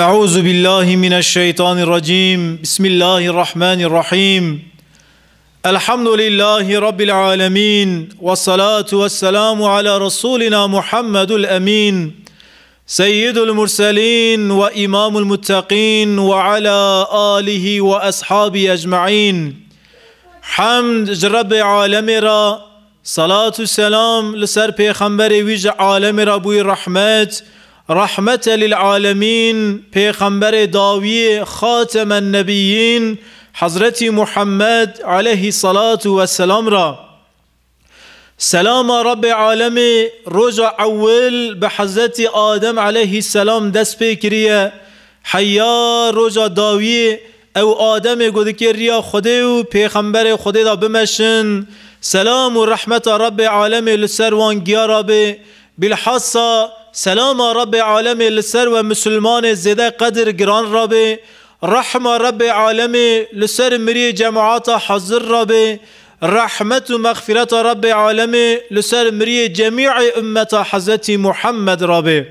أعوذ بالله من الشيطان الرجيم بسم الله الرحمن الرحيم الحمد لله رب العالمين والصلاة والسلام على رسولنا محمد الأمين سيد المرسلين وإمام المتقين وعلى آله وأصحابه أجمعين حمد جرب عالم را صلاة السلام لسر پیغمبر ویج عالم را بوی رحمت رحمت للعالمین پیغمبر داوی خاتم النبیین حضرت محمد علیه صلات و سلام را سلام رب عالم روز اول به حضرت آدم علیه السلام دست پیکریه حیا روز داوی او آدم گوده که ریا خوده و پیغمبر خوده دا بمشن سلام و رحمت رب عالم لسر وانگیا را به بالحصه سلام رب عالمي لسر و مسلمان زده قدر گران ربي رحمة رب عالمي لسر مري جماعات حضر ربي رحمة مغفرة رب عالمي لسر مري جميع امت حضرت محمد ربي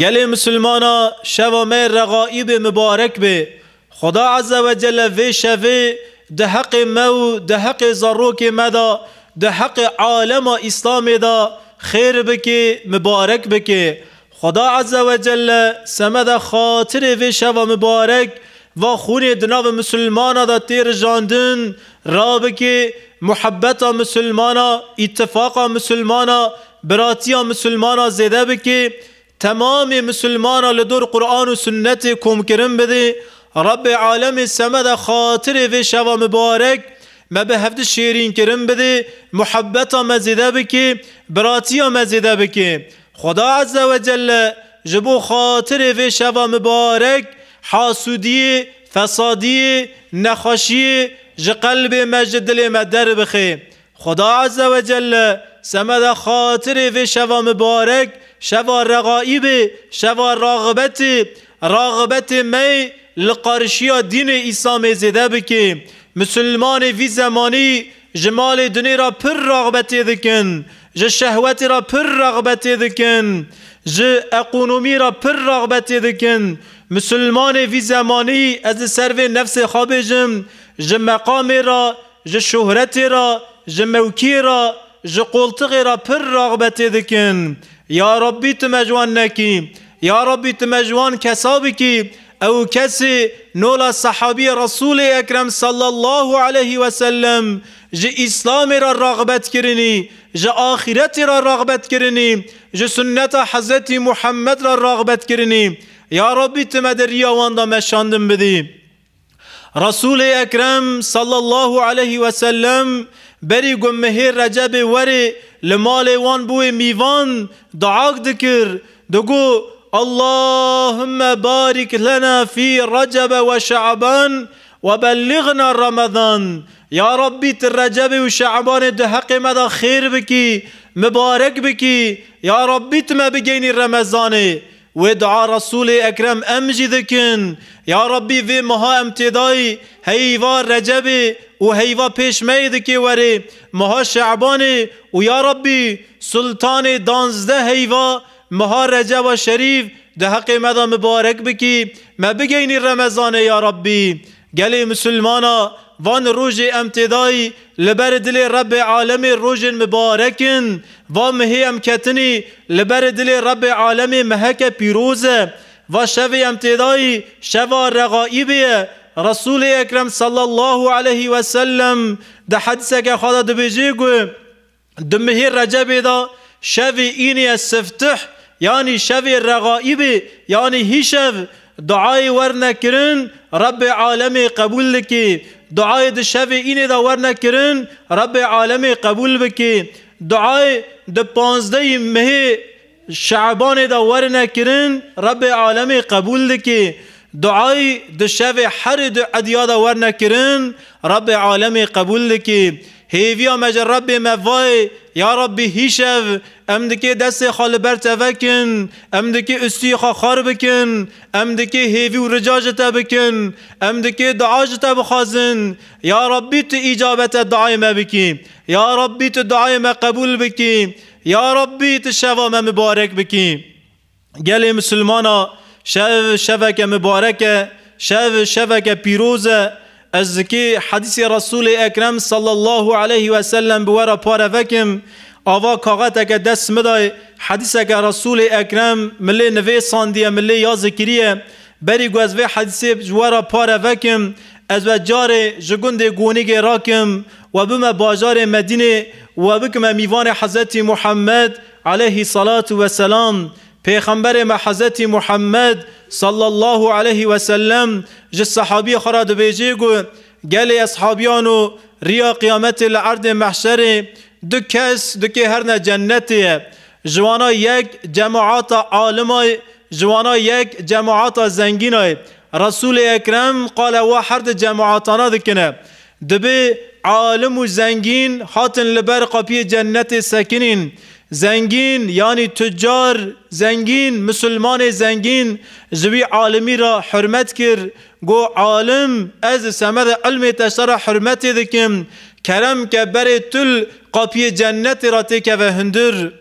قال مسلمانا شو می رغائب مبارك بي خدا عز وجل في شفي ده حق مو ده حق زروك مدا ده حق عالم اسلام ده خیر بکه مبارک بکه خدا عز و جل سمد خاطر وی و مبارک و خون و مسلمان دا تیر جاندن را بکه محبت مسلمان اتفاق مسلمان براتی مسلمان زیده بکه تمام مسلمان لدور قرآن و سنت کم کرم بده رب عالم سمد خاطر وی و مبارک ما به هفت شیرین کرم بده محبت ما زیده بکی براتی ما زیده بکی خدا عز و جل جبو خاطر و شوا مبارک حاسودی فسادی نخاشی جقلب قلب مجدل مدر بخی خدا عز و جل سمد خاطر و شوا مبارک شوا رغایب شوا راغبت راغبت می لقارشی دین می مزیده بکی مسلمان وی زمانی جمال دنیا را پر رغبت دکن ج شهوت را پر رغبت دکن ج اقونومی را پر رغبت دکن مسلمان وی زمانی از و نفس خوابجم ج مقام را ج شهرت را ج موکی را ج را پر رغبت دکن یا ربی تمجوان نکی یا ربی تمجوان کسابی او کسی نولا صحابی رسول اکرم صلی الله علیه و سلم ج اسلام را رغبت کرنی ج آخرت را رغبت کرنی ج سنت حضرت محمد را رغبت کرنی یا ربی تمد ریاوان دا مشاندم بدی رسول اکرم صلی الله علیه و سلم بری گمه رجب وری لمال وان بوی میوان دعاق دکر دگو اللهم بارك لنا في رجب وشعبان وبلغنا رمضان يا ربي رجب وشعبان دهق مدى خير بك مبارك بك يا ربي تما بجين رمضان ودعا رسول اكرم امجدكن يا ربي في مها امتداي هيفا رجب و بيش پیش میدکی وره مها شعبان ويا ربي سلطان دانزده هيفا مها رجب و شریف ده حق مدا مبارک بکی ما بگینی رمضان یا ربی گلی مسلمانا وان روج امتدای لبر دل رب عالم روج مبارکن و مهی امکتنی لبر دل رب عالم مهک پیروز و شو امتدای شو رغائبه رسول اکرم صلی الله علیه و سلم ده حدیثه که خدا دبیجی گو دمهی رجبی دا شو اینی السفتح یعنی شو رغائب یعنی هی شب دعای ور نکرن رب عالم قبول کی دعای د شو اینه دا ور نکرن رب عالم قبول بکی دعای د 15 مه شعبان دا ور نکرن رب عالم قبول کی دعای د شو هر د ادیا دا ور نکرن رب عالم قبول کی هیویا مجر رب موای یا ربی هیشو ام دکی دست خال بر توکن ام دکی استی خار بکن ام هیوی و رجاج بکن ام دکی تاب بخوازن یا ربی تو ایجابت دعای ما بکی یا ربی تو دعای ما قبول بکی یا ربی تو شوا ما مبارک بکی گلی مسلمانا شو شوک مبارکه شو شوک پیروزه از که حدیث رسول اکرم صلی الله علیه و سلم بورا پاره وکم آوا کاغت اگه دست مدای حدیث اگه رسول اکرم ملی نوی ساندیه ملی یا ذکریه بری گو از وی حدیث جوارا پاره وکم از و جار جگند گونیگ راکم و بم باجار مدینه و بکم میوان حضرت محمد علیه صلات و سلام پیغمبر حضرت محمد صلی الله علیه و سلم ج صحابی خرا بیجی گو گلی اصحابیان و ریا قیامت لعرض محشر دو کس دو که هر نه جنت جوانا یک جماعت عالم جوانا یک جماعت زنگین رسول اکرم قال و هر دو جماعتانا دکنه دبی عالم و زنگین هاتن لبر قپی جنت سکنین زنگین یعنی تجار زنگین مسلمان زنگین زوی عالمی را حرمت کرد گو عالم از سمد علم تشتر حرمت دکم کرم که بر تل قاپی جنت را تکه و هندر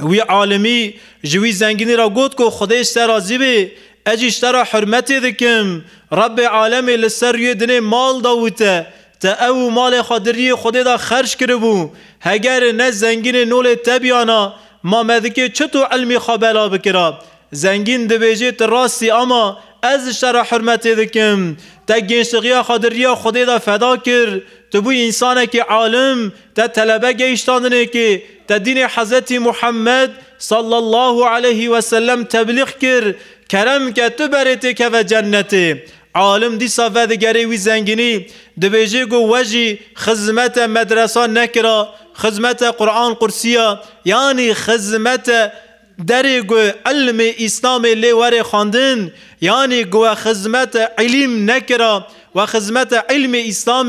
وی عالمی جوی زنگینی را گوت که خودش ترازی به اجیش ترا حرمت دکم رب عالمی لسر یه دنه مال داوته ته او مال خادری خودی دا خرش کرده بو هگر نه زنگین نول تبیانا ما مدکه چطو علمی خابلا بکرا زنگین دبیجه راستی اما از شر حرمت دکم تا گنشتقی خادریا خودی دا فدا کر تو بو انسانه که عالم تا طلبه گیشتاندنه که تا دین حضرت محمد صلی الله علیه و سلم تبلیغ کر کرم که تو بریتی که و جنتی عالم دی و دگری وی زنگینی دبیجی گو وجی خزمت مدرسا نکرا خزمت قرآن قرسیا یعنی خزمت دری گو علم اسلام لی لیور خاندن یعنی گو خزمت علم نکرا و خزمت علم اسلام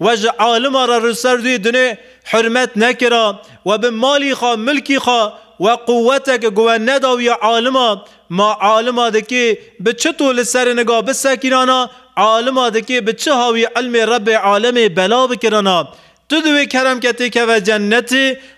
وج عالم را رسر دوی دنه حرمت نکرا و به مالی خوا ملکی خوا و قوته که گوه نداوی عالما ما عالما دکی به چه طول سر نگاه بسکیرانا عالما دکی به چه هاوی علم رب عالم بلا بکرانا تو دوی کرم کتی که و جنت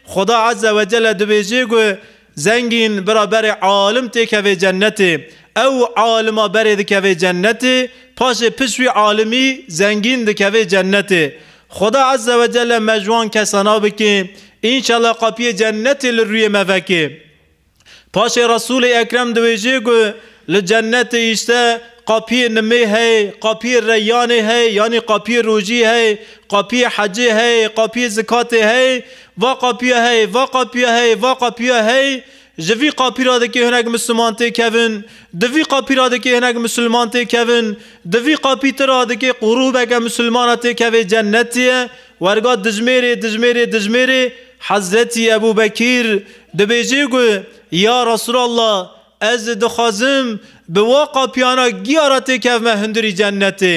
خدا عز و جل دویجی گو زنگین برابر عالم تی که و جنتی او عالم بری دکه و جنتی پاش پشوی عالمی زنگین دکه و جنتی خدا عز و جل مجوان کسانا بکیم این қопия жаннати ли рӯи маваки поши رسول اکرم дувежи گو ли жаннати ишта قاپی نمی ہے قاپی ریانی ہے یعنی قاپی روجی ہے قاپی حج ہے قاپی زکات ہے و قاپی ہے و قاپی ہے و قاپی ہے جوی قاپی را دکی هنگ مسلمان تی کوین دوی قاپی را دکی هنگ مسلمان تی کوین دوی قاپی ترا دکی قروب اگه مسلمان تی کوی جنتی ورگا دجمیری دجمیری دجمیری حضرت ابو بکیر دەبێژێ گو یا ڕسوڵله ئەز دخوازم بواقع پیانا گیارە تێکەفمە هەندری جەنەتێ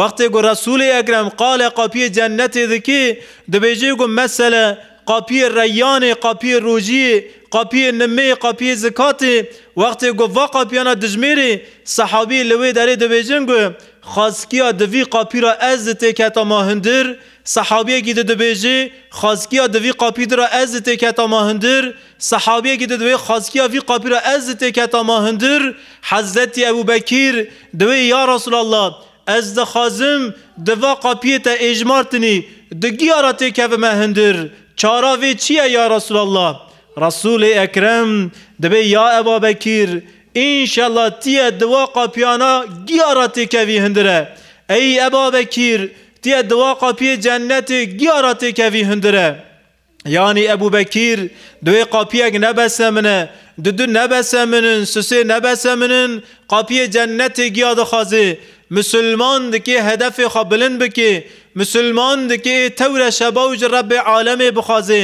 وقتی گو رسول ئەگرم قالە قاپیە جەنەتێ دکی دەبێژێ گو مثلا قاپیە ڕەیانێ قاپیە ڕۆژیە قاپیە نمێ قاپیە زکاتێ وقتی گو واقع پیانا دجمیری صحابی لوی دەرێ دەبێژن گو خاسکیە دەوی قاپیرە ئەز تێکەتە ما هەندر sahabiye gidi de xazkiya di vî qapî de ra ez têketa ma hindir sahabiye gidi divê xazkiya vî qapî ra ez têketa Hazreti hindir hezretî Ebubekîr divê ya Resulallah ez dixazim diva qapiyê te êjmartinî di giyara têkeve me hindir çara vê çi ye ya Resulallah Resulê Ekrem dibê ya Ebabekîr İnşallah tiye diva qapiyana giyara têkevî hindire ey Ebabekîr دیه دوا قاپی جنت گیارات کوی هندره یعنی ابو بکیر دوی قاپی اگ نبسه منه دو دو نبسه منن سه نبسه منن قاپی جنت گیاد خوازه مسلمان دکی هدف خبلن بکی مسلمان دکی تور شباوج ربع عالم بخازه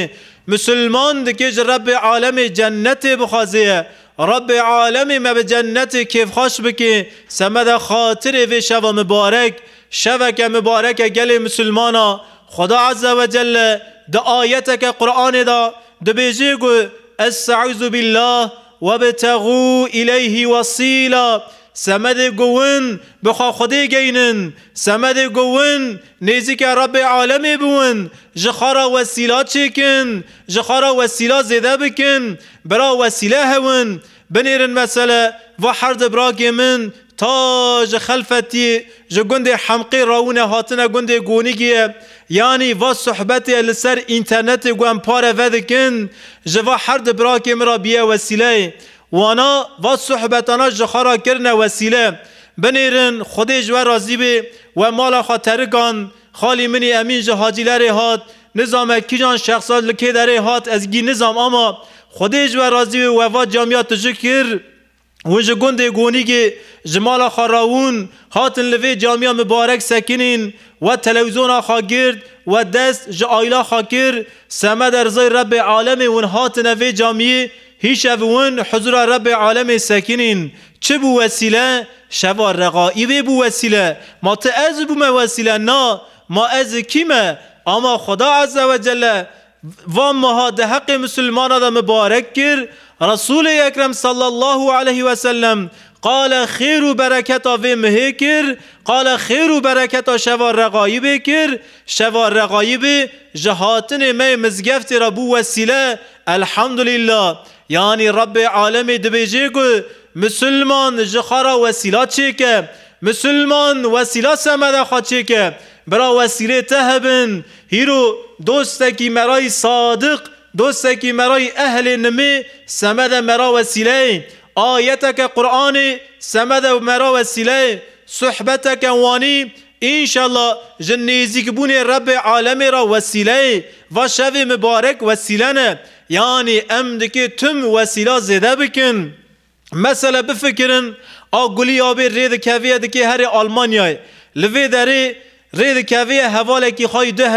مسلمان دکی جرب عالم جنت بخازه رب عالم ما به جنت کیف خوش بکی سمد خاطر و شوا مبارک شبك مبارک گل مسلمانا خدا عز و جل ده آیت قرآن دا ده بیجه گو استعوذ بالله و بتغو الیه وسیلا سمد گوون بخوا خودی گینن سمد گوون نیزی که رب عالم بون جخارا وسیلا چکن جخارا وسیلا زیده بکن برا وسیله هون بنیرن مثلا و حرد براگی من تا خلفتی ژ حمقی راونه هاتنه گوندی گونیگیه یعنی و صحبت لسر اینترنت گوم پاره ودکن ژ و هر دبراکی مرا بیه وسیله وانا و صحبتانا جخارا خارا کرنه وسیله بنیرن خودی و راضی به و مالا خاطرگان خالی منی امین ژ لره هات نظام جان شخصات لکه دره هات از گی نظام اما خودی و راضی به و و جکیر و جه گنده گونی جمال خراون هاتن لفه جامعه مبارک سکنین و تلویزیون خا گرد و دست جه آیلا خا کرد سمه در زی رب عالم ون هاتن لفه جامعه هیچ اوون حضور رب عالم سکنین چه بو وسیله شوا رقایی بو وسیله ما تا از بو ما وسیله نا ما از کیمه اما خدا عز و جل و ها ده حق مسلمان ده مبارک کرد رسول اکرم صلی الله علیه و سلم قال خیر و برکت آوه مه کر قال خیر و برکت آ رقایی بکر شوا رقایی به جهاتن می مزگفت را بو وسیله الحمدلله یعنی رب عالم دبیجه گو مسلمان جخارا وسیله چه که مسلمان وسیله سمده خواد چه که برا وسیله تهبن هیرو دوستکی مرای صادق دوستكي مراي أهل نمي سمد مرا وسيلة آيتك قرآن سمد مرا وسيلة صحبتك واني إن شاء الله جنيزك بوني رب عالم را وسيلة وشف مبارك وسيلة يعني أمدك تم وسيلة زده بكن مثلا بفكرن آگولی آبی رید کویه دکی هر آلمانیای لوی داری رید کویه حواله کی خواهی ده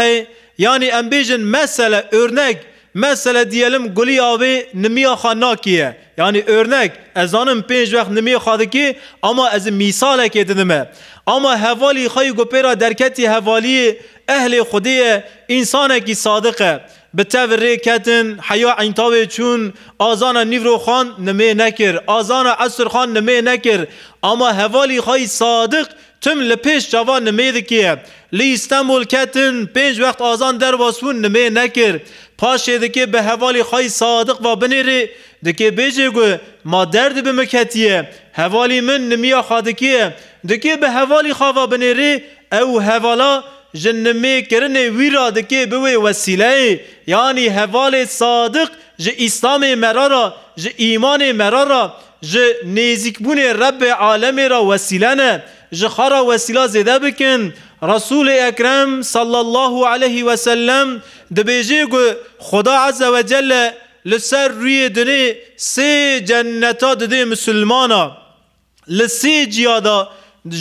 یعنی امبیجن مثلا ارنک mesele diyelim guliyavê nimiya xwe nakye yan rnek ez zanim pên wext nim xwe dik ama ez mîsalek dinime ama hevalî xwey gopêra derketî hevaliyê ehlê xwedêye însanekî sadiq e bi tev rê ketin heya ntavê çûn azana nîvroxan nimê nekir azana esirxan nimê nekir ama hevalî xwey sadiq tim li pêş çava nimê dikye li îstembol ketin pênc wext azan derbasbûn nimê nekir پاشه دکه به حوالی خای صادق و بنری دکه بیجه گو ما درد به مکتیه حوالی من نمیا خادکیه دکه به حوالی و بنری او حوالا جنمی کرنه ویرا دکه بوی وسیله یعنی حوال صادق ج اسلام مرارا ج ایمان مرارا ج نزیکبون رب عالم را وسیله نه ج خارا وسیله زده بکن رسول اکرم صلی الله عليه وسلم سلم گو خدا عز و جل لسر روی دنی سی جنتا دده مسلمانا لسی جیادا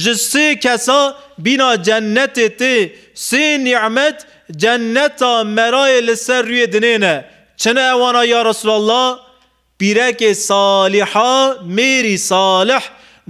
جسی کسا بینا جنت تی سی نعمت جنتا مرای لسر روی دنی نه چنه اوانا یا رسول الله پیرک صالحا میری صالح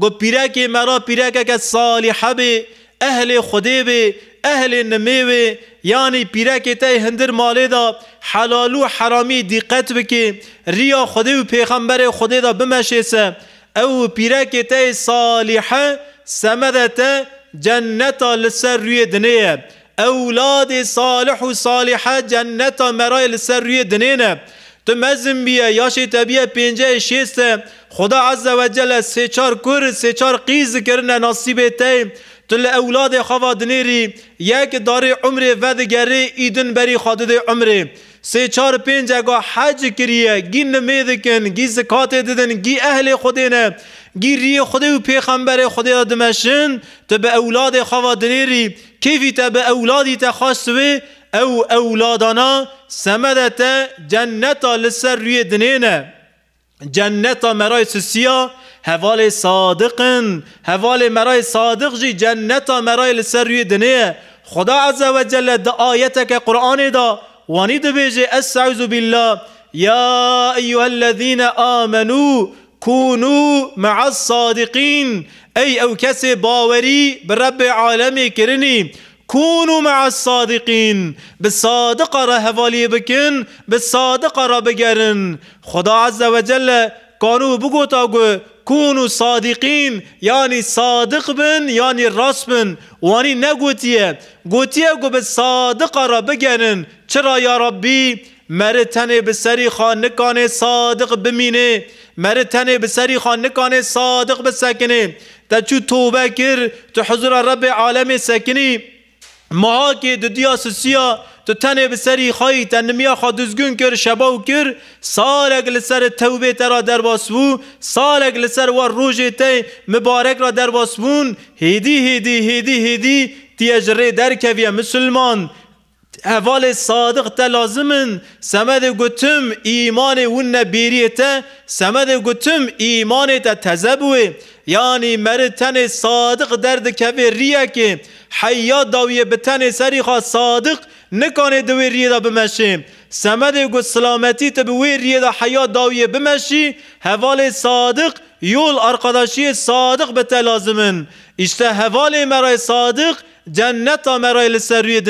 گو پیرک مرا پیرک که صالحه بی اهل خودی به اهل به یعنی پیرک تای هندر مالی دا حلالو حرامی دقت بکی ریا خودی و پیغمبر خدی دا سه او پیرک تای صالحه سمدت جنتا لسر روی دنیه اولاد صالح و صالحه جنتا مرای لسر روی دنینه تو مزم بیه یاشی تبیه پینجه شیسته خدا عز و جل سه چار کر سه چار قیز کرنه نصیب تایم تو اولاد خواه دنیری یک داره عمر و ایدن بری خادد عمره سه چار پنج اگا حج کریه گی نمید کن گی زکات ددن گی اهل خودینه گی ری خوده و پیغمبر خوده دمشن تو به اولاد خواه دنیری کیفی تا به اولادی تا او اولادانا سمدت جنتا لسر روی دنینه جنتا مرای سسیا هەواڵێ صادق هەواڵێ مراي صادق جي جنتا مراي روێ دنيا خدا عز وجل ئاەتەکە قورآانێدا وانی دەبێژێ ئەس ساوز و بالله يا أيها الذين آمنوا كونوا مع الصادقين أي أو كسي باوري برب عالمي كرني كونوا مع الصادقين بالصادقة رهفالي بكن را بگرن خدا عز وجل قانو بقوتاقو كونوا صادقين يعني صادق بن يعني راست بن واني نقوتيه قوتيه قو بالصادق ربقنن چرا يا ربي مرتنه بسری خان نکانه صادق بمینه مرتنه بسری خان نکانه صادق بسکنه تا چو توبه کر تو حضور رب عالم سکنی ماها که دو دیا سسیا تو تنه به سری خواهی تنمیا خواه دزگون کر شباو کر سالک سر توبه ترا در باسبو سالک سر و روژه تی مبارک را در باسبون هیدی هیدی هیدی هیدی تیجره در کویه مسلمان اول صادق تا لازمن سمد گتم ایمان و نبیریت سمد گتم ایمان تا تزبوه یعنی مرتن صادق درد کفه ریه که حیات داویه به تن سری خواه صادق نکانه دوی ریه دا بمشه سمد گو سلامتی تا به ریه دا حیات داویه بمشی حوال صادق یول ارقاداشی صادق به لازمن اشته حوال مرای صادق جنت مرای لسر روی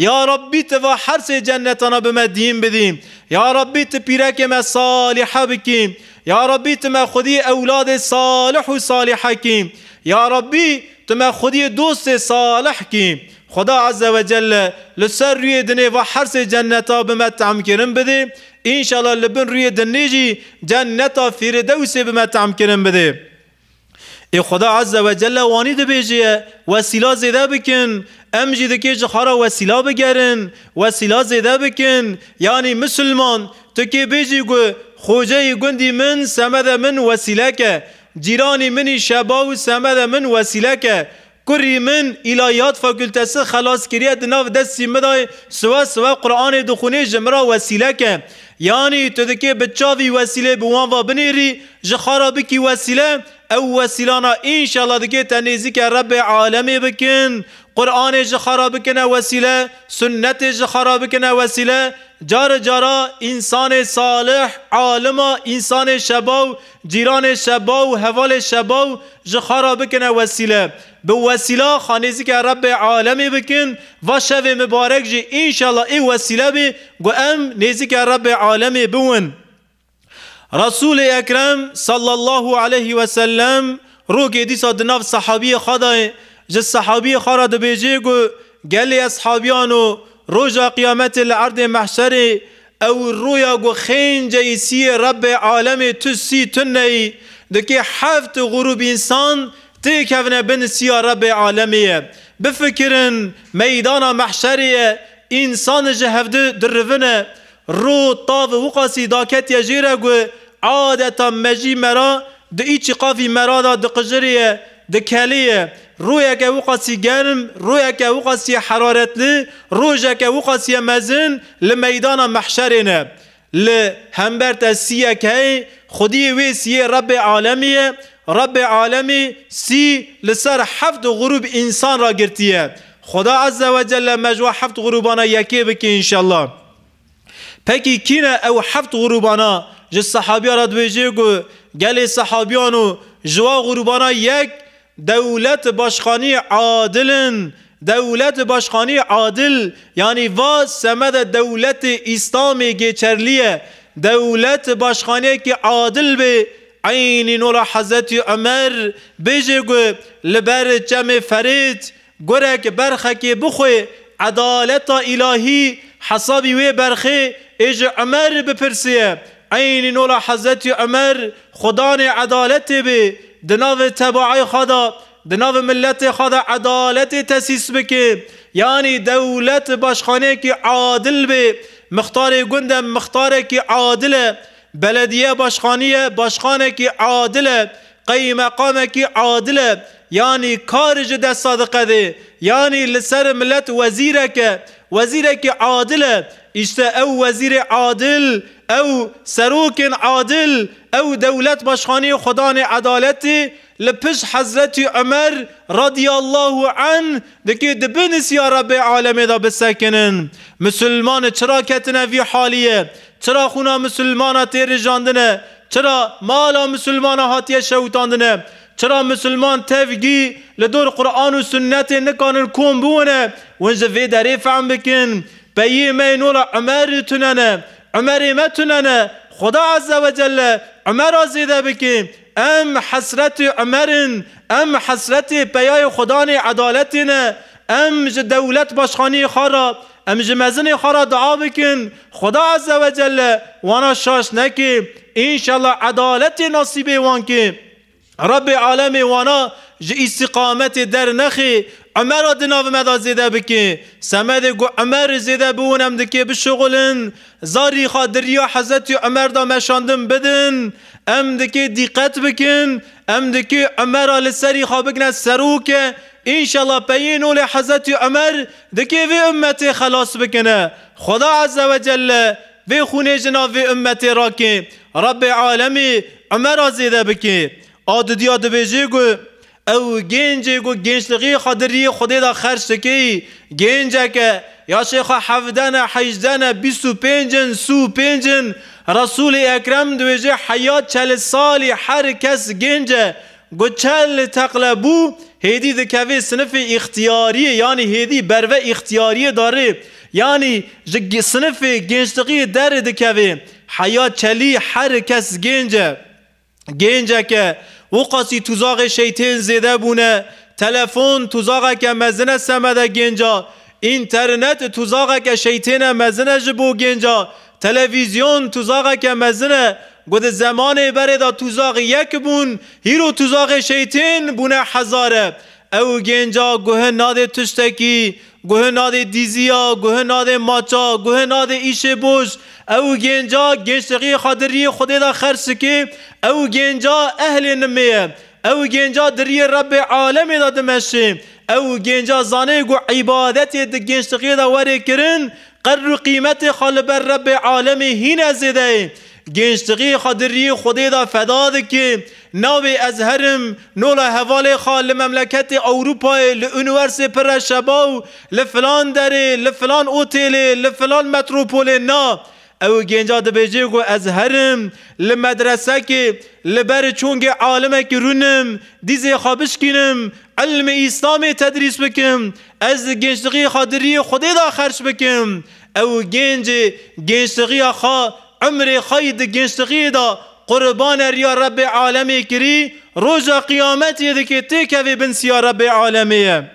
یا ربی تو حرس سه جنتانا به ما دین بدیم یا ربی تو پیرک ما صالحه بکیم یا ربی تو ما خودی اولاد صالح و صالحه کیم یا ربی تو ما خودی دوست صالح کیم خدا عز و جل لسر روی دنی و حرس جنتا به ما تعم کرن بده انشالله لبن روی دنی جی جنتا فردوسی به ما تعم کرن بده ای خدا عز و جل وانی دو بیجیه وسیلا زیده بکن ام جی دکی جخارا وسیلا بگرن وسیلا زیده بکن یعنی مسلمان تو که بیجی گو خوجه گندی من سمد من وسیله که جیرانی منی شبا و سمد من وسیله که کری من الهیات فاکلتس خلاص کریه دناف دستی مدای سوا سوا قرآن دخونه جمرا وسیله که یعنی تو دکی بچاوی وسیله بوان و بنیری جخارا بکی وسیله او وسیلانا ان شاء دکی تنیزی که رب عالمی بکن قرآن جی خراب کنه وسیله سنت جی خراب کنه وسیله جار جارا انسان صالح عالم انسان شباو جیران شباو حوال شباو جی خراب کنه وسیله به وسیله خانیزی که رب عالمی بکن و شب مبارک جی انشالله ای وسیله بی گو ام نیزی که رب عالمی بون رسول اکرم صلی الله علیه وسلم رو که دیسا دناف صحابی خدای جس صحابی خارا دبیجه گو گلی اصحابیانو روز قیامت لعرد محشر او رویا گو خین جیسی رب عالم تسی تنی دکی هفت غروب انسان تیک هفنه بن سیا رب عالمیه بفکرن میدان محشریه انسان جه هفده رو رو طاف وقاسی داکت یجیره گو عادتا مجی مرا د ایچی قافی مرا دا دقجریه دکلیه که وقاسی گرم رویک وقاسی حرارتلی که وقاسی مزن لمیدان محشرینه ل همبرت سیه که خودی وی سی رب عالمیه رب عالمی سی لسر حفت غروب انسان را گرتیه خدا عز و جل مجوع حفت غروبانا یکی بکی انشالله پکی کینه او حفت غروبانا جس صحابیان را دویجه گو گلی صحابیانو جوا غروبانا یک دولت باشخانی عادل دولت باشخانی عادل یعنی وا سمد دولت اسلام گچرلیه دولت باشخانی که عادل به عین نور حضرت عمر بیجه گو لبر جمع فرید گره که برخه که بخوی عدالت الهی حسابی وی برخه ایج عمر بپرسیه عین نور حضرت عمر خدان عدالت به دناو تبعای خدا دناو ملت خدا عدالت تسیس بکه یعنی دولت باشخانه که عادل به مختار گنده مختار که عادله بلدیه باشخانیه باشخانه که عادله قی مقامه که عادله یعنی کارج ده صادقه ده یعنی لسر ملت وزیره که وزیره که عادله işte او vezir عادل او serokin عادل او دولت باشخانه خدان عدالت لپش حضرت عمر رضی الله عنه دکی دبن یا رب عالم دا بسکنن مسلمان چرا کتنه وی حالیه چرا خونا مسلمان تیر جاندنه چرا مالا مسلمان هاتیه شوتاندنه چرا مسلمان تفگی لدور قرآن و سنت نکانن کن بونه ونجا وی داری فهم بکن بایی مینول عمر تننه عمر ما تننه خدا عز وجل عمر را زیده بکیم ام حسرت عمر ام حسرت پیای خدان عدالتینه ام ج دولت باشخانی خارا ام ج مزن خارا دعا بکن خدا عز و جل وانا شاش نکی انشالله عدالت نصیب وان که رب عالم وانا جي استقامت در نخي عمر دناو مدا زيدا بكي سمد گو عمر زيدا بونم دكي بشغلن زاري خادر يا حضرت عمر دا مشاندم بدن ام دكي دقت بكن ام دكي عمر لسري خابقنا سروكه ان شاء الله بين ول حضرت عمر دكي في امتي خلاص بكنا خدا عز وجل في خونه جنا في امتي راكي رب عالمي عمر زيدا بكي آددیا دبیجی گو او گنج گو گنجلگی خدری خودی دا خرش کی گنج که یا شیخ حفدن حجدن بیسو پینجن سو پنجن رسول اکرم دویجه حیات چل سالی هر کس گنجه گو چل تقلبو هیدی دکوی سنف اختیاریه یعنی هیدی بروه اختیاریه داره یعنی سنف گنجلگی در دکوی حیات چلی هر کس گنجه گنجه که و قاسی توزاق شیطان زده بونه تلفون توزاق که مزنه سمده گنجا اینترنت توزاق که شیطان مزنه جبو گنجا تلویزیون توزاق که مزنه گود زمان بره دا توزاق یک بون هیرو توزاق شیطان بونه حزاره او گنجا گوه ناده تشتکی گوه ناده دیزیا گوه ناده ماچا گوه ناده ایش بوش او گنجا گنشتگی خادری خودی دا خرسکی او گنجا اهل نمیه او گنجا دری رب عالم دا مشی او گنجا زانه گو عبادت دا گنجتقی دا وره کرن قرر قیمت خالب رب عالم هی نزده، ده گنجتقی خدری خودی دا فدا ده که ناو از هرم نولا حوال خال مملکت اوروپا لونورس پر شباو لفلان دره لفلان اوتیلی لفلان متروپولی نا او گنجا بجه گو از هرم مدرسه که بر چونگ عالمه که رونم دیزه خوابش کنم علم اسلام تدریس بکم از گنجتقی خادری خودی دا خرش بکم او گنج گنجتقی خوا عمر خاید گنجتقی دا قربان ریا رب عالمی کری روز قیامت یده که تکوی یا رب عالمیه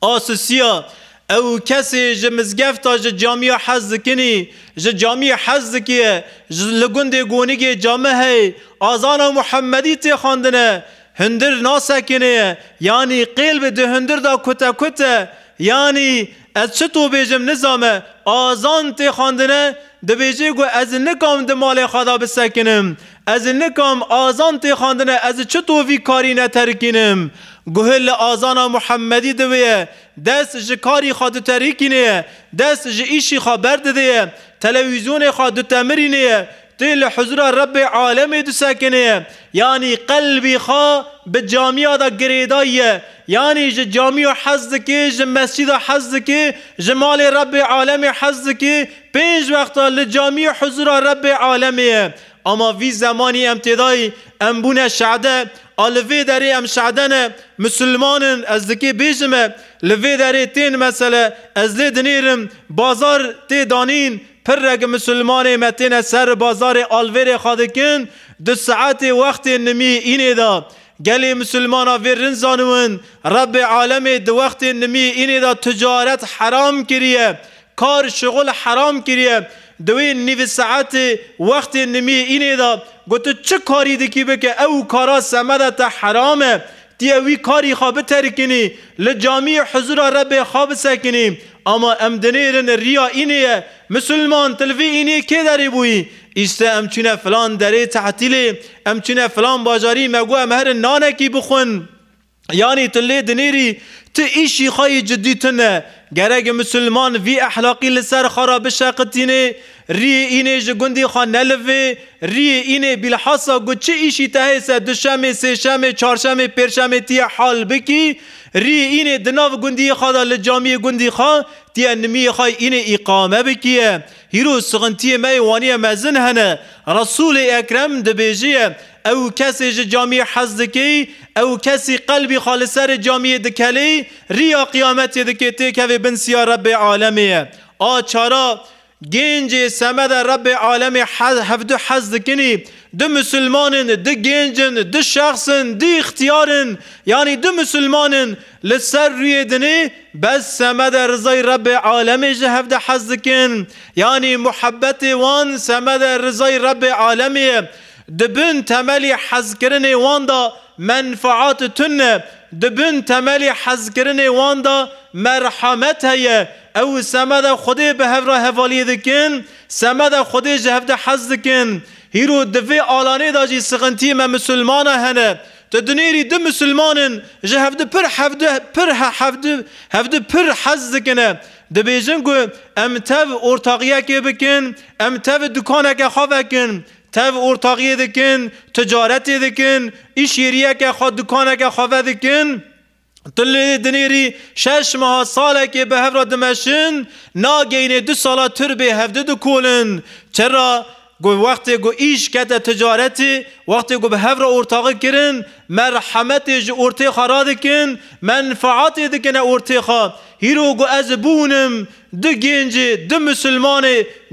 آسوسیا او کسی جه مزگفتا جه جامی حز کنی جه جامی حز کیه جه لگند گونه که جامعه هی آزان محمدی تی خواندنه هندر ناسکنه یعنی قلب ده هندر دا کتا کتا یعنی از چطور بیجم نظامه آزان تی خواندنه ده بیجی گو از نکام ده مال خدا بسکنم از نکام آزان تی خواندنه از چطور وی کاری نترکنم گوه آزان محمدی دویه دست جکاری خواد تریکی نیه، دست جیشی خبر دیه، تلویزیون خواد تمری نیه، دل حضور رب عالم دو سکنه یعنی قلبی خوا به جامعه دا گریدایه یعنی جه جامعه حزد که جه مسجد حزد که جمال رب عالم حزد که پنج وقتا لجامعه حضور رب عالمیه اما وی زمانی امتدای امبون شعده الوی داره ام شعدن مسلمان از دکی بیجمه لوی داره تین مسئله از لی دنیرم بازار تی دانین پر رگ مسلمان متین سر بازار الویر خادکن دو ساعت وقت نمی اینه دا گلی مسلمان ورن زانون رب عالم دو وقت نمی اینه دا تجارت حرام کریه کار شغل حرام کریه دوی نیو ساعت وقت نمی اینه دا گوتو چه کاری دکی بکه او کارا تا حرامه تی اوی کاری خواب ترکنی لجامی حضور رب خواب سکنی اما ام دنیرن ریا اینه مسلمان تلوی اینه که داری بویی ایسته امچونه فلان دره تعطیله امچینه فلان باجاری مگو ام هر کی بخون یعنی تلی دنیری تو ایشی خواهی جدی گره گرگ مسلمان وی احلاقی لسر خراب شقتینه ری اینه جگندی خواه نلوه ری اینه بلحاصا گو چه ایشی تهیسه دوشمه سه شمه چارشمه پرشمه تیه حال بکی ری اینه دناو گندی خدا لجامی گندی خان تی نمی خا اینه اقامه بکیه هیرو سغنتی وانی مزن هنه رسول اکرم دبیجیه او کسی جامی حزد کی او کسی قلبی خالصر جامی دکلی ریا قیامت دکیتی که بن سیا رب عالمیه آچارا گنج سمد رب عالم هفدو حزد کنی دو مسلمان دو گنجن دو شخصن دو اختیارن یعنی دو مسلمان لسر روی دنی بس سمد رضای رب عالمی جهف ده حز کن یعنی محبت وان سمد رضای رب عالمی دبن تملی حز کرنی وان دا منفعات تنه دبن تملی حز وان دا مرحمت هیه او سمد خودی به هفرا هفالی دکن سمد خودی جهف ده حز دکن هیرو دوی آلانه دا جی سغنتی ما مسلمان هنه تا دنیری دو مسلمانن جه هفته پر هفته پر هفته هفته پر حز کنه بیجن گو ام تاو ارتاقیه که بکن ام تاو دکانه که خواه کن تاو ارتاقیه دکن تجارتی دکن ایش یریه که خواه دکانه که خواه دکن تلی دنیری شش ماه ساله که به هفرا دمشن ناگینه دو سالا تر به هفته دو چرا گو وقتی گو ایش کت تجارتی وقتی گو به هفر ارتاق کرن مرحمت جو ارتاق را دکن منفعت دکن ارتاق گو از بونم ده گنج ده مسلمان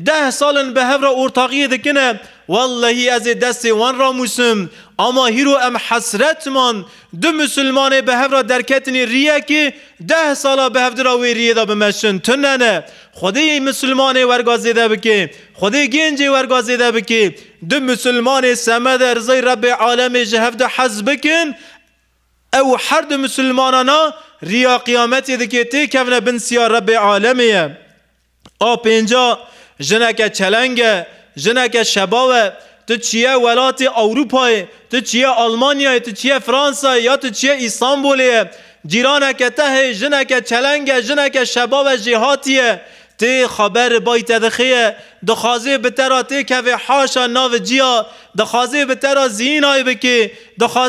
ده سالن به هفر ارتاقی دکنه والله از دست وان را موسم اما هیرو ام حسرت من دو مسلمان به هفر درکتنی ریه که ده سال به هفته را وی ریه دا بمشن تننه خدای مسلمان ورگازیده بکی خدای گنج ورگازیده بکی دو مسلمان سمد ارزای رب عالم جهفت حزب بکن او هر دو مسلمانانا ریا قیامت دیگه تی که بن سیار رب عالمیه آ اینجا جنگ چلنگه جنگ شباوه تو چیه ولات اوروپای تو چیه آلمانیای تو چیه فرانسه یا تو چیه ایسانبولیه جیرانه که ته جنگ چلنگه جنگ شبابه جیهاتیه تی خبر بای تدخیه دخوازی بترا تی که حاشا ناو جیا دخوازی بترا زین بکی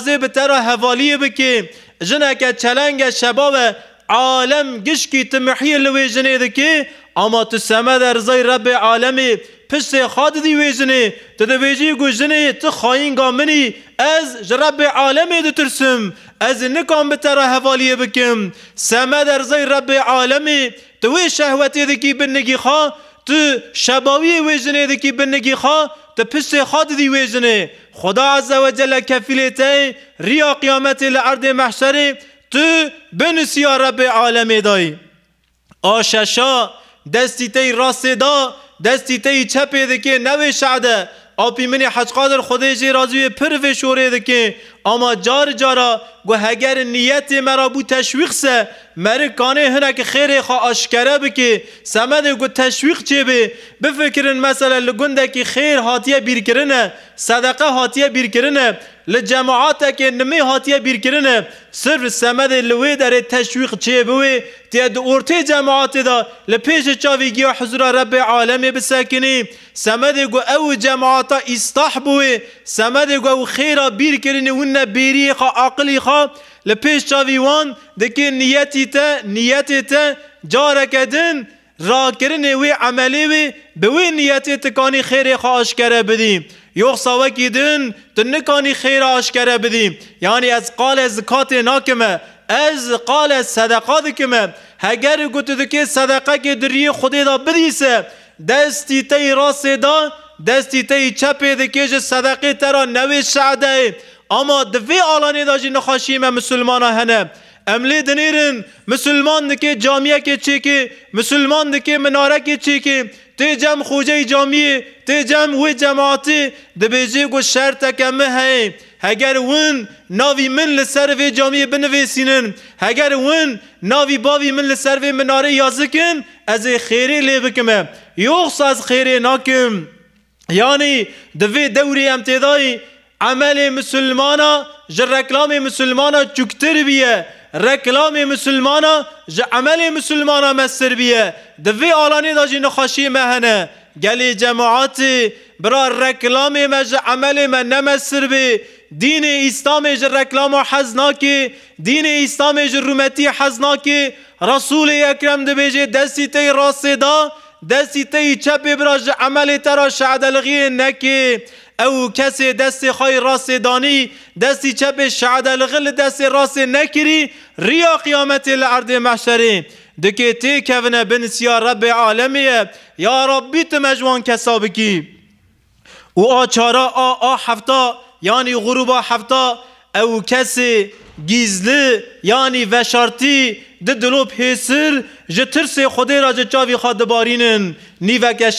به بترا حوالیه بکی که چلنگ شبا و عالم گش کی تو محیی لوی دکی اما تو سمد در رب عالمی پس خواد دی وی جنی تو دو گو جنی تو خواهین گامنی از جرب عالمی دو ترسم از نکام بتر حوالی بکم سمد در رب عالمی تو وی شهوتی دکی بنگی خواه تو شباوی دی کی بنگی خواه تو پشت خواد دی ویژنه خدا عز و جل ریا قیامت لعرد محشره تو بنسی رب عالم دای آششا دستی تی راست دا دستی تی چپه که نوی شعده آپی منی حج قادر خدای جی راضی پر و شوره دکه اما جار جارا گو هگر نیت مرا بو تشویق سه مری کانه هنه که خیر خوا آشکره بکی سمد گو تشویق چه بی بفکرن مثلا لگنده که خیر هاتیه بیر کرنه صدقه هاتیه بیر کرنه لجماعات که نمی هاتیه بیر کرنه صرف سمد لوی داره تشویق چه بوی تیه دو ارتی جماعات دا لپیش چاوی گیا حضور رب عالمی بسکنی سمد گو او جماعات استح استحبوه سمد گو خیرا بیر و نه بیری خا عقلی خا لپیش چاوی وان دکی نیتی تا نیتی تا جارا کدن را کرن وی عملی وی به وی نیتی تکانی خیر خا اشکره بدیم یخ وکی دن تو نکانی خیر اشکره بدیم یعنی از قال زکات ناکمه از قال صدقه کمه هگر گوتو دکی صدقه که دریه خودی دا بدیسه دستی تی راست دا دستی تی چپی دی کیش صدقی ترا نوی شعده اما دوی آلانی داجی نخاشیم مسلمان هنه املی دنیرن مسلمان دکی جامعه که چی که مسلمان دکی مناره که چی که تی جم خوجه جامعه تی جم و جماعتی دبیجی گو شرط کمه هی هگر ون ناوی من لسر وی جامعه بنویسینن هگر ون ناوی باوی من لسر وی مناره یازکن از خیری لی بکمه یوخ از خیری ناکم يعني دفي دوري امتداي تداي عمل مسلمانا جر مسلمانا چوكتر بيه ركلام مسلمانا جر مسلمانا مسر بيه دفي آلاني داجي نخاشي مهنه قالي جماعاتي برا ركلام مج عمل ما نمسر بي دين اسلام جر حزناكي دين اسلام جر رومتي حزناكي رسول اکرم دبیجه دستی تی راسته دا دستی تی چپ براش عمل ترا غی نکی او کسی دست خواهی راس دانی دستی چپ غل دست راس نکری ریا قیامت العرض محشری دکه تی کونه بن یا رب عالمیه یا ربی تو مجوان کسا بکی او آچارا آ آ هفتا یعنی غروب هفتا او کسی گیزلی یعنی وشارتی ده دلوب هیسر جه ترس خودی را جه چاوی خواد بارینن نیوک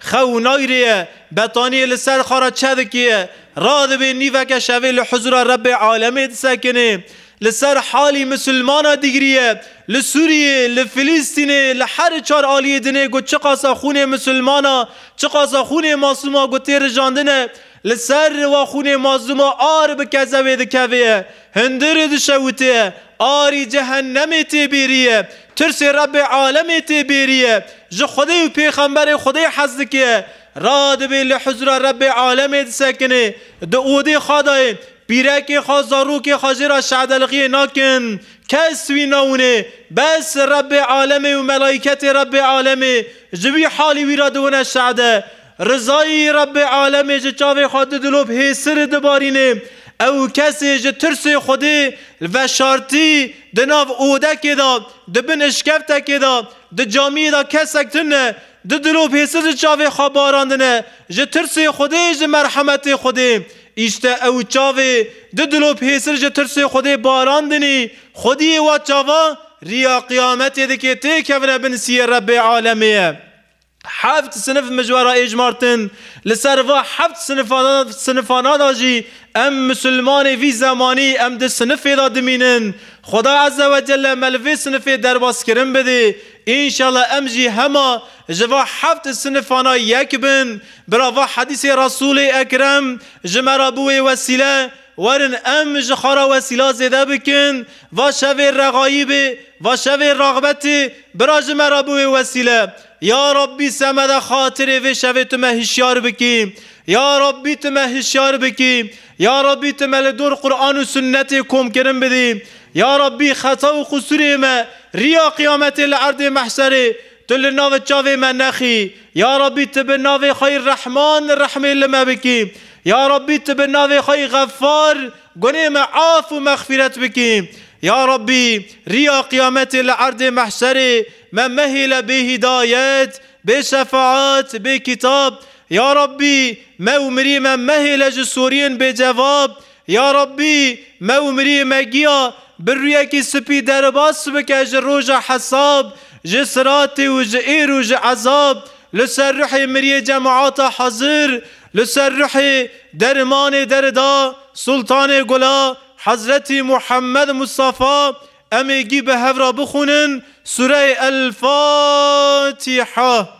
خو نایریه بطانی لسر خارا چدکیه راد به نیوک شوی لحضور رب عالمی دسکنه لسر حالی مسلمان دیگریه لسوریه لفلیستینه لحر چار آلیه دنه گو چه قاسا خون مسلمانا چه قاسا خون ماسوما گو تیر جاندنه لسر و خون مازوم آر بکزه وید کویه هندر دشوته آری جهنم تی بیریه ترس رب عالم تی بیریه جو خدای و پیغمبر خدای حزد که راد به لحضور رب عالم دی سکنه دو اودی خدای بیره که خواه زارو که خواه شعدلقی ناکن کس وی نونه بس رب عالم و ملائکت رب عالم جوی حالی وی را دونه شعده رضای رب عالم جه چاوی خود دلوب هیسر دبارینه او کسی جه ترس خودی و شارتی دناف اوده که دا دبن اشکفته که دا د جامی دا کسک تنه د دلوب هیسر چاوی خواب باراندنه جه ترس خودی جه مرحمت خودی ایشته او چاوی د دلوب هیسر جه ترس خودی باراندنی خودی و چاوا ریا قیامت یدی که تی کونه بن سی رب عالمیه هفت سنف مجوره ایج مارتن لسر و هفت سنفانا سنفانا ام مسلمان وی زمانی ام ده سنف دا دمینن خدا عز و جل ملوی سنف در باس کرن بده انشالله ام جی هما جوا هفت سنفانا یک بن براوا حدیث رسول اکرم جمرا بوی وسیله ورن ام جخارا وسیلا زده بکن و شوی رغایب و شوی رغبت برا جمرا بوی وسیله یا ربی سمد خاطر و شوی تو هشیار بکیم یا ربی تو هشیار بکیم یا ربی تو مل دور قرآن و سنت کم کرم بدی یا ربی خطا و خسور ما ریا قیامت لعرد محسره تو لناو چاوی من نخی یا ربی تو به ناو خیر رحمان رحمه لما بکیم یا ربی تو به ناو خیر غفار گنه ما عاف و مغفرت بکیم يا ربي ريا قيامة العرض محشري من مهل بهدايات بشفاعات بكتاب يا ربي ما أمري من مهل جسورين بجواب يا ربي ما أمري مجيا بالرؤيا سبي درباس بك جروج حساب جسراتي وجئير وجعذاب لسر روحي مري جماعات حزير لسر روحي درمان دردا سلطان قلا حضرت محمد مصطفى امي جيب هفرا بخونن سوره الفاتحه